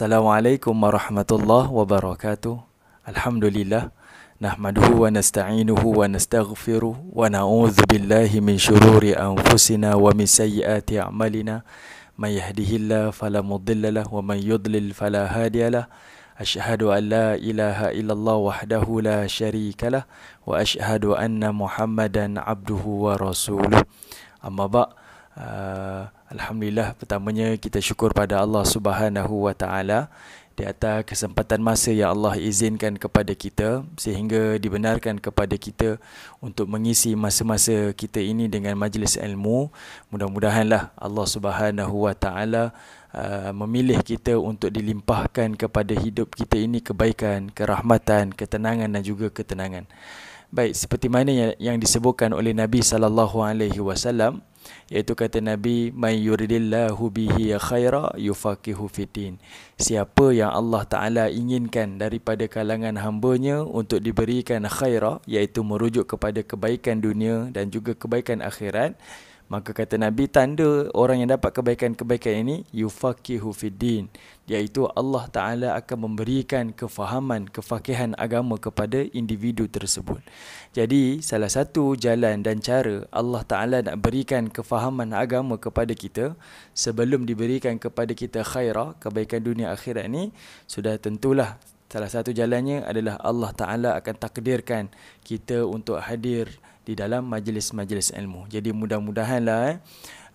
Assalamualaikum warahmatullahi wabarakatuh. Alhamdulillah nahmaduhu wa nasta'inuhu wa nastaghfiruh wa na'udzu billahi min shururi anfusina wa min sayyiati a'malina may yahdihillahu fala mudilla lahu wa may yudlil fala hadiya lahu. Ashhadu an la ilaha illallah wahdahu la sharika lahu wa ashhadu anna Muhammadan 'abduhu wa rasuluh. Amma ba' uh, Alhamdulillah pertamanya kita syukur pada Allah Subhanahu Wa Taala di atas kesempatan masa yang Allah izinkan kepada kita sehingga dibenarkan kepada kita untuk mengisi masa-masa kita ini dengan majlis ilmu. Mudah-mudahanlah Allah Subhanahu Wa Taala Uh, memilih kita untuk dilimpahkan kepada hidup kita ini kebaikan, kerahmatan, ketenangan dan juga ketenangan. Baik, seperti mana yang, yang disebutkan oleh Nabi sallallahu alaihi wasallam, iaitu kata Nabi may yuridillahu bihi khaira yufaqihu fitin siapa yang Allah Taala inginkan daripada kalangan hamba-Nya untuk diberikan khaira iaitu merujuk kepada kebaikan dunia dan juga kebaikan akhirat Maka kata Nabi tanda orang yang dapat kebaikan-kebaikan ini yufaqihu fiddin iaitu Allah Taala akan memberikan kefahaman kefakihan agama kepada individu tersebut. Jadi salah satu jalan dan cara Allah Taala nak berikan kefahaman agama kepada kita sebelum diberikan kepada kita khaira kebaikan dunia akhirat ini sudah tentulah Salah satu jalannya adalah Allah Ta'ala akan takdirkan kita untuk hadir di dalam majlis-majlis ilmu. Jadi mudah-mudahanlah eh,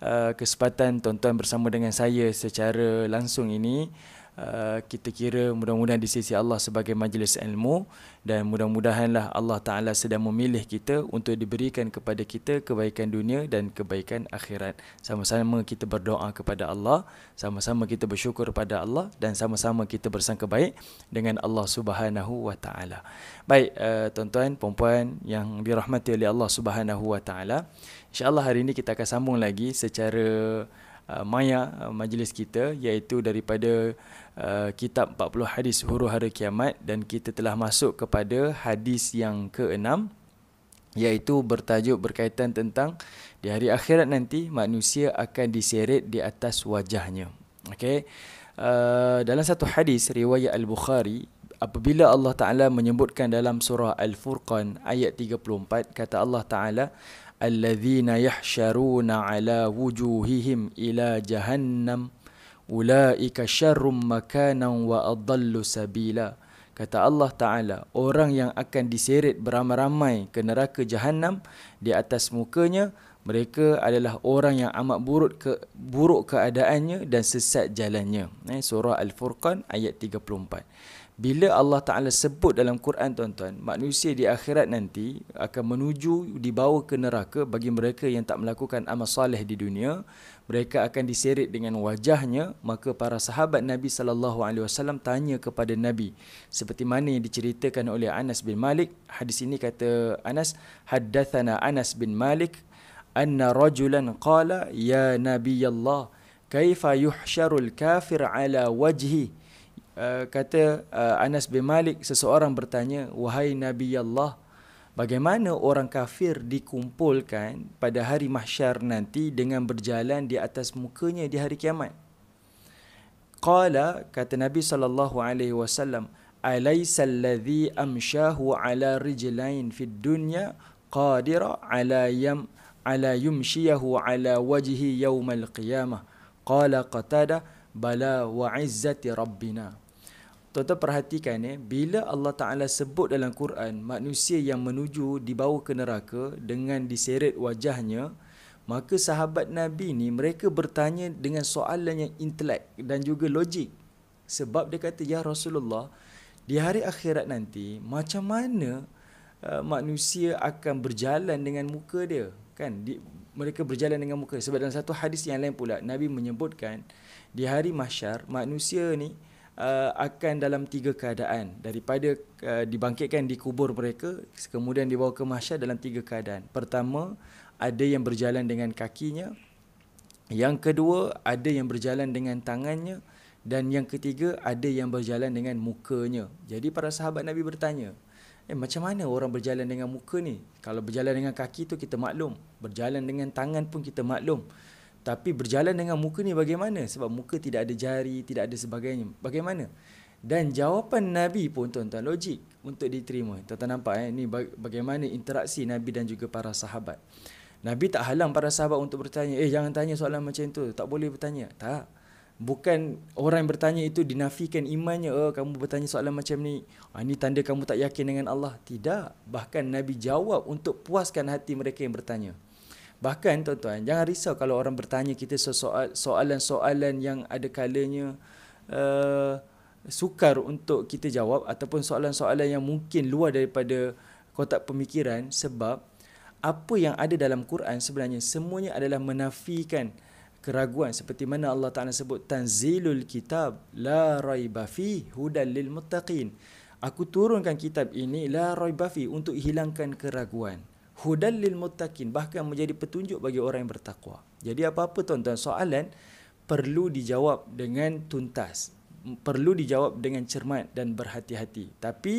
eh, kesempatan tuan-tuan bersama dengan saya secara langsung ini Eh, kita kira mudah-mudahan di sisi Allah sebagai majlis ilmu dan mudah-mudahanlah Allah Ta'ala sedang memilih kita untuk diberikan kepada kita kebaikan dunia dan kebaikan akhirat. Sama-sama kita berdoa kepada Allah, sama-sama kita bersyukur kepada Allah dan sama-sama kita bersangka baik dengan Allah Subhanahu Wa Ta'ala. Baik, uh, tuan-tuan, puan-puan yang dirahmati oleh Allah Subhanahu Wa Ta'ala, insyaAllah hari ini kita akan sambung lagi secara... Uh, maya uh, majlis kita iaitu daripada uh, kitab 40 hadis huru-hara kiamat dan kita telah masuk kepada hadis yang ke-6 iaitu bertajuk berkaitan tentang di hari akhirat nanti manusia akan diseret di atas wajahnya Okay, uh, dalam satu hadis riwayat al-Bukhari apabila Allah Taala menyebutkan dalam surah al-Furqan ayat 34 kata Allah Taala al الذين يحشرون على وجوههم إلى جهنم أولئك makanan wa وأضل sabila. Kata Allah Ta'ala, orang yang akan diseret beramai-ramai ke neraka Jahannam di atas mukanya, mereka adalah orang yang amat buruk ke, buruk keadaannya dan sesat jalannya. Eh, surah Al-Furqan ayat 34 bila Allah Ta'ala sebut dalam Quran tuan-tuan, manusia di akhirat nanti akan menuju dibawa ke neraka bagi mereka yang tak melakukan amal soleh di dunia. Mereka akan diseret dengan wajahnya. Maka para sahabat Nabi SAW tanya kepada Nabi. Seperti mana yang diceritakan oleh Anas bin Malik. Hadis ini kata Anas, Haddathana Anas bin Malik, Anna rajulan qala ya Nabi Allah, Kaifa yuhsyarul kafir ala wajhih. Eh, kata uh, Anas bin Malik seseorang bertanya wahai Nabi Allah bagaimana orang kafir dikumpulkan pada hari mahsyar nanti dengan berjalan di atas mukanya di hari kiamat qala kata Nabi sallallahu alaihi wasallam alaysa alladhi amshahu ala rijlain fid dunya qadira ala yam ala yumshiyahu ala wajhi yawmal qiyamah qala qatada bala wa izzati rabbina Tuan-tuan perhatikan eh, bila Allah Ta'ala sebut dalam Quran manusia yang menuju dibawa ke neraka dengan diseret wajahnya, maka sahabat Nabi ni mereka bertanya dengan soalan yang intelek dan juga logik. Sebab dia kata, Ya Rasulullah, di hari akhirat nanti, macam mana uh, manusia akan berjalan dengan muka dia? Kan, di, mereka berjalan dengan muka. Sebab dalam satu hadis yang lain pula, Nabi menyebutkan, di hari mahsyar, manusia ni, uh, akan dalam tiga keadaan daripada uh, dibangkitkan di kubur mereka kemudian dibawa ke mahsyar dalam tiga keadaan pertama ada yang berjalan dengan kakinya yang kedua ada yang berjalan dengan tangannya dan yang ketiga ada yang berjalan dengan mukanya jadi para sahabat nabi bertanya Eh, macam mana orang berjalan dengan muka ni? Kalau berjalan dengan kaki tu kita maklum. Berjalan dengan tangan pun kita maklum tapi berjalan dengan muka ni bagaimana sebab muka tidak ada jari tidak ada sebagainya bagaimana dan jawapan nabi pun tuan-tuan logik untuk diterima tuan-tuan nampak eh ni bagaimana interaksi nabi dan juga para sahabat nabi tak halang para sahabat untuk bertanya eh jangan tanya soalan macam tu tak boleh bertanya tak bukan orang yang bertanya itu dinafikan imannya eh kamu bertanya soalan macam ni ah ni tanda kamu tak yakin dengan Allah tidak bahkan nabi jawab untuk puaskan hati mereka yang bertanya Bahkan tuan-tuan, jangan risau kalau orang bertanya kita soalan-soalan yang ada kalanya uh, sukar untuk kita jawab ataupun soalan-soalan yang mungkin luar daripada kotak pemikiran sebab apa yang ada dalam Quran sebenarnya semuanya adalah menafikan keraguan seperti mana Allah Taala sebut tanzilul kitab la raiba fi hudal lil muttaqin aku turunkan kitab ini la raiba fi untuk hilangkan keraguan Hudan lil muttaqin bahkan menjadi petunjuk bagi orang yang bertakwa. Jadi apa-apa tuan-tuan soalan perlu dijawab dengan tuntas. Perlu dijawab dengan cermat dan berhati-hati. Tapi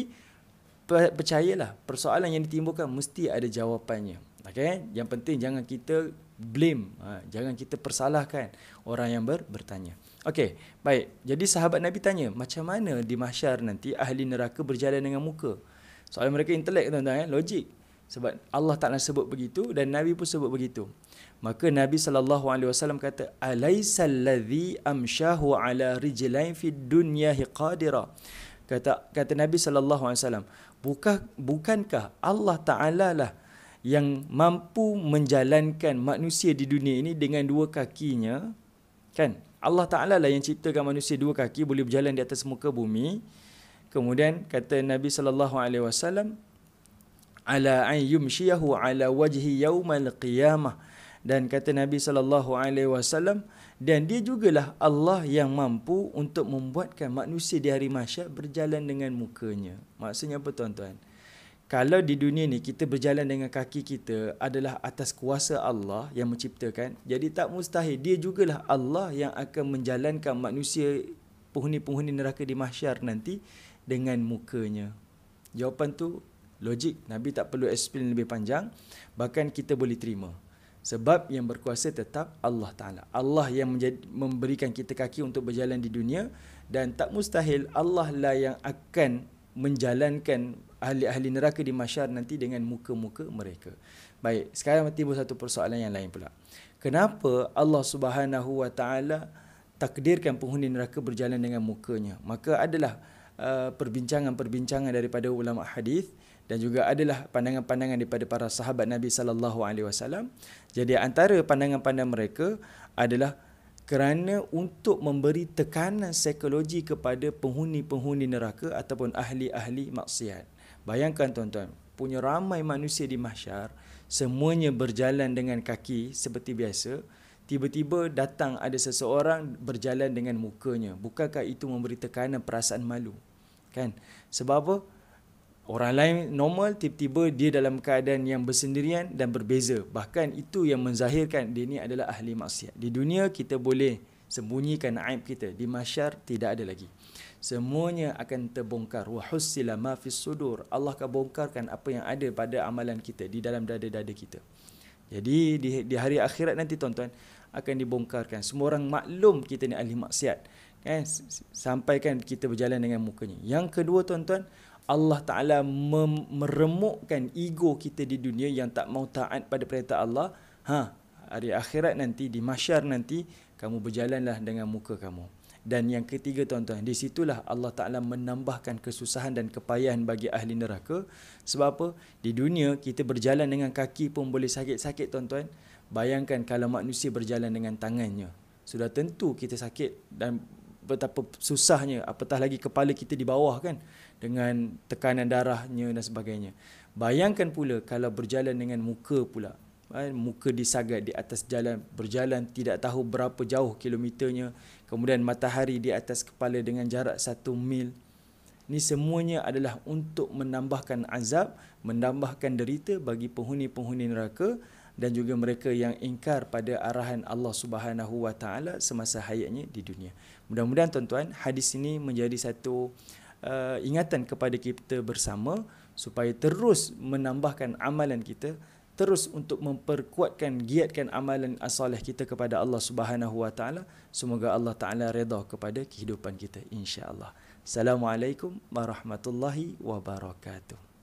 percayalah persoalan yang ditimbulkan mesti ada jawapannya. Okay? Yang penting jangan kita blame, ha, jangan kita persalahkan orang yang ber, bertanya. Okey, baik. Jadi sahabat Nabi tanya, macam mana di mahsyar nanti ahli neraka berjalan dengan muka? Soalan mereka intelek tuan-tuan, eh? logik. Sebab Allah Ta'ala sebut begitu dan Nabi pun sebut begitu. Maka Nabi SAW kata, Alaysal ladhi amshahu ala rijilain fi dunya hiqadira. Kata, kata Nabi SAW, Bukah, bukankah Allah Ta'ala lah yang mampu menjalankan manusia di dunia ini dengan dua kakinya, kan? Allah Ta'ala lah yang ciptakan manusia dua kaki boleh berjalan di atas muka bumi. Kemudian kata Nabi saw ala an yumshiyahu ala wajhi yaumal qiyamah dan kata Nabi sallallahu alaihi wasallam dan dia jugalah Allah yang mampu untuk membuatkan manusia di hari mahsyar berjalan dengan mukanya maksudnya apa tuan-tuan kalau di dunia ni kita berjalan dengan kaki kita adalah atas kuasa Allah yang menciptakan jadi tak mustahil dia jugalah Allah yang akan menjalankan manusia penghuni-penghuni neraka di mahsyar nanti dengan mukanya jawapan tu logik nabi tak perlu explain lebih panjang bahkan kita boleh terima sebab yang berkuasa tetap Allah taala Allah yang menjadi, memberikan kita kaki untuk berjalan di dunia dan tak mustahil Allah lah yang akan menjalankan ahli-ahli neraka di mahsyar nanti dengan muka-muka mereka baik sekarang timbul satu persoalan yang lain pula kenapa Allah Subhanahu wa taala takdirkan penghuni neraka berjalan dengan mukanya maka adalah uh, perbincangan-perbincangan daripada ulama hadis dan juga adalah pandangan-pandangan daripada para sahabat Nabi sallallahu alaihi wasallam. Jadi antara pandangan-pandangan mereka adalah kerana untuk memberi tekanan psikologi kepada penghuni-penghuni neraka ataupun ahli-ahli maksiat. Bayangkan tuan-tuan, punya ramai manusia di mahsyar, semuanya berjalan dengan kaki seperti biasa, tiba-tiba datang ada seseorang berjalan dengan mukanya. Bukankah itu memberi tekanan perasaan malu? Kan? Sebab apa? Orang lain normal, tiba-tiba dia dalam keadaan yang bersendirian dan berbeza. Bahkan itu yang menzahirkan dia ni adalah ahli maksiat. Di dunia kita boleh sembunyikan aib kita. Di masyar tidak ada lagi. Semuanya akan terbongkar. Wahussila ma sudur. Allah akan bongkarkan apa yang ada pada amalan kita di dalam dada-dada kita. Jadi di, di hari akhirat nanti tuan-tuan akan dibongkarkan. Semua orang maklum kita ni ahli maksiat. Kan? Sampaikan kita berjalan dengan mukanya. Yang kedua tuan-tuan, Allah Ta'ala meremukkan ego kita di dunia yang tak mau taat pada perintah Allah, ha, hari akhirat nanti, di masyar nanti, kamu berjalanlah dengan muka kamu. Dan yang ketiga tuan-tuan, di situlah Allah Ta'ala menambahkan kesusahan dan kepayahan bagi ahli neraka. Sebab apa? Di dunia kita berjalan dengan kaki pun boleh sakit-sakit tuan-tuan. Bayangkan kalau manusia berjalan dengan tangannya. Sudah tentu kita sakit dan betapa susahnya apatah lagi kepala kita di bawah kan dengan tekanan darahnya dan sebagainya bayangkan pula kalau berjalan dengan muka pula eh, muka disagat di atas jalan berjalan tidak tahu berapa jauh kilometernya kemudian matahari di atas kepala dengan jarak satu mil ini semuanya adalah untuk menambahkan azab menambahkan derita bagi penghuni-penghuni neraka dan juga mereka yang ingkar pada arahan Allah Subhanahu wa taala semasa hayatnya di dunia. Mudah-mudahan tuan-tuan hadis ini menjadi satu uh, ingatan kepada kita bersama supaya terus menambahkan amalan kita, terus untuk memperkuatkan giatkan amalan asalih kita kepada Allah Subhanahu wa taala. Semoga Allah taala redha kepada kehidupan kita insya-Allah. Assalamualaikum warahmatullahi wabarakatuh.